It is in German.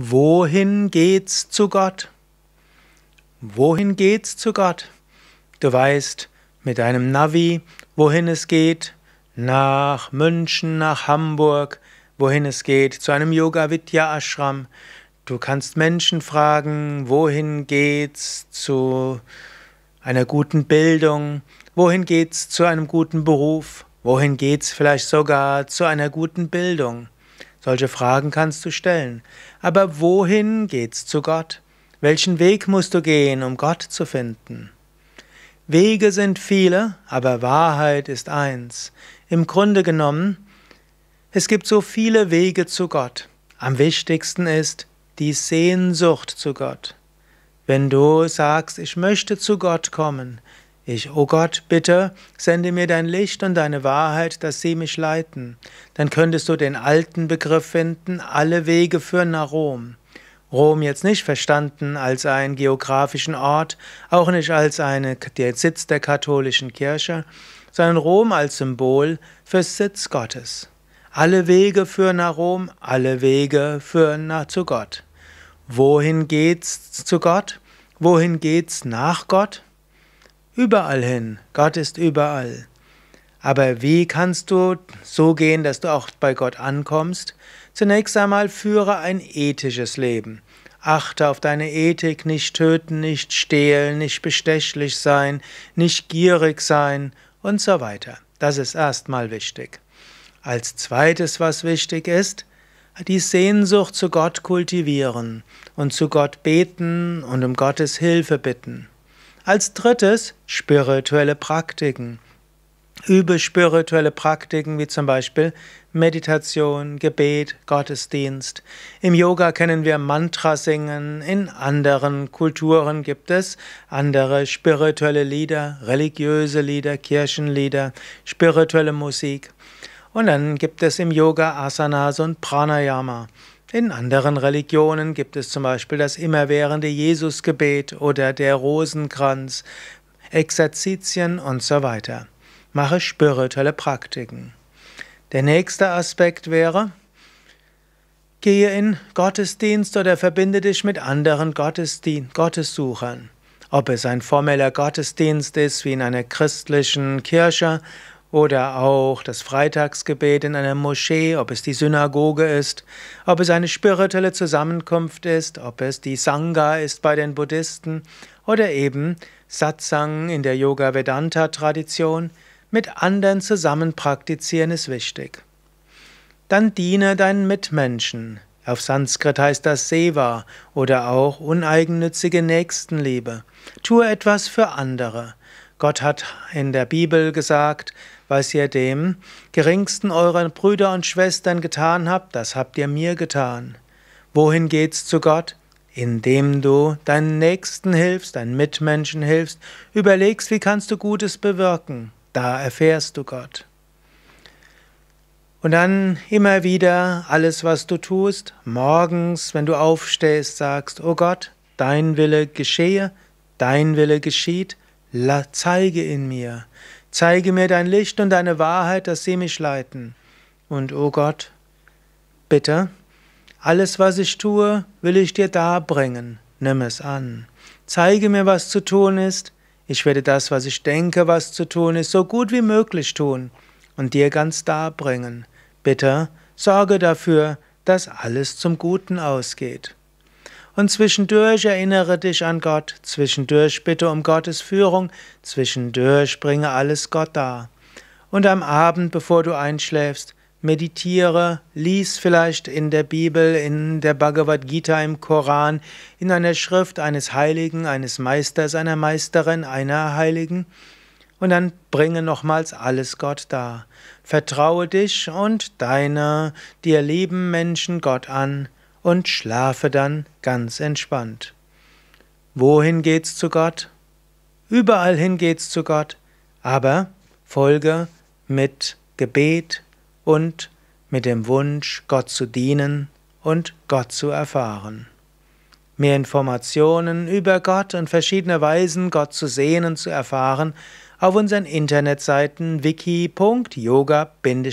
Wohin geht's zu Gott? Wohin geht's zu Gott? Du weißt mit deinem Navi, wohin es geht, nach München, nach Hamburg, wohin es geht, zu einem Yoga Vidya Ashram. Du kannst Menschen fragen, wohin geht's zu einer guten Bildung, wohin geht's zu einem guten Beruf, wohin geht's vielleicht sogar zu einer guten Bildung. Solche Fragen kannst du stellen. Aber wohin geht's zu Gott? Welchen Weg musst du gehen, um Gott zu finden? Wege sind viele, aber Wahrheit ist eins. Im Grunde genommen, es gibt so viele Wege zu Gott. Am wichtigsten ist die Sehnsucht zu Gott. Wenn du sagst, ich möchte zu Gott kommen, ich, o oh Gott, bitte, sende mir dein Licht und deine Wahrheit, dass sie mich leiten. Dann könntest du den alten Begriff finden, alle Wege führen nach Rom. Rom jetzt nicht verstanden als einen geografischen Ort, auch nicht als eine, der Sitz der katholischen Kirche, sondern Rom als Symbol für Sitz Gottes. Alle Wege führen nach Rom, alle Wege führen nach, zu Gott. Wohin geht's zu Gott? Wohin geht's nach Gott? überall hin. Gott ist überall. Aber wie kannst du so gehen, dass du auch bei Gott ankommst? Zunächst einmal führe ein ethisches Leben. Achte auf deine Ethik, nicht töten, nicht stehlen, nicht bestechlich sein, nicht gierig sein und so weiter. Das ist erstmal wichtig. Als zweites, was wichtig ist, die Sehnsucht zu Gott kultivieren und zu Gott beten und um Gottes Hilfe bitten. Als drittes spirituelle Praktiken. Übe spirituelle Praktiken wie zum Beispiel Meditation, Gebet, Gottesdienst. Im Yoga kennen wir Mantra singen, in anderen Kulturen gibt es andere spirituelle Lieder, religiöse Lieder, Kirchenlieder, spirituelle Musik. Und dann gibt es im Yoga Asanas und Pranayama. In anderen Religionen gibt es zum Beispiel das immerwährende Jesusgebet oder der Rosenkranz, Exerzitien und so weiter. Mache spirituelle Praktiken. Der nächste Aspekt wäre, gehe in Gottesdienst oder verbinde dich mit anderen Gottessuchern. Ob es ein formeller Gottesdienst ist, wie in einer christlichen Kirche, oder auch das Freitagsgebet in einer Moschee, ob es die Synagoge ist, ob es eine spirituelle Zusammenkunft ist, ob es die Sangha ist bei den Buddhisten oder eben Satsang in der Yoga Vedanta Tradition, mit anderen zusammen praktizieren ist wichtig. Dann diene deinen Mitmenschen. Auf Sanskrit heißt das Seva oder auch uneigennützige Nächstenliebe. Tue etwas für andere. Gott hat in der Bibel gesagt, was ihr dem geringsten eurer Brüder und Schwestern getan habt, das habt ihr mir getan. Wohin geht's zu Gott? Indem du deinen Nächsten hilfst, deinen Mitmenschen hilfst, überlegst, wie kannst du Gutes bewirken. Da erfährst du Gott. Und dann immer wieder alles, was du tust, morgens, wenn du aufstehst, sagst, oh Gott, dein Wille geschehe, dein Wille geschieht, zeige in mir, zeige mir dein Licht und deine Wahrheit, dass sie mich leiten. Und o oh Gott, bitte, alles, was ich tue, will ich dir darbringen, nimm es an. Zeige mir, was zu tun ist, ich werde das, was ich denke, was zu tun ist, so gut wie möglich tun und dir ganz darbringen. Bitte, sorge dafür, dass alles zum Guten ausgeht. Und zwischendurch erinnere dich an Gott, zwischendurch bitte um Gottes Führung, zwischendurch bringe alles Gott dar. Und am Abend, bevor du einschläfst, meditiere, lies vielleicht in der Bibel, in der Bhagavad Gita, im Koran, in einer Schrift eines Heiligen, eines Meisters, einer Meisterin, einer Heiligen, und dann bringe nochmals alles Gott dar. Vertraue dich und deine dir lieben Menschen Gott an und schlafe dann ganz entspannt. Wohin geht's zu Gott? Überall hin geht's zu Gott, aber folge mit Gebet und mit dem Wunsch, Gott zu dienen und Gott zu erfahren. Mehr Informationen über Gott und verschiedene Weisen, Gott zu sehen und zu erfahren, auf unseren Internetseiten wiki.yoga-vidya.de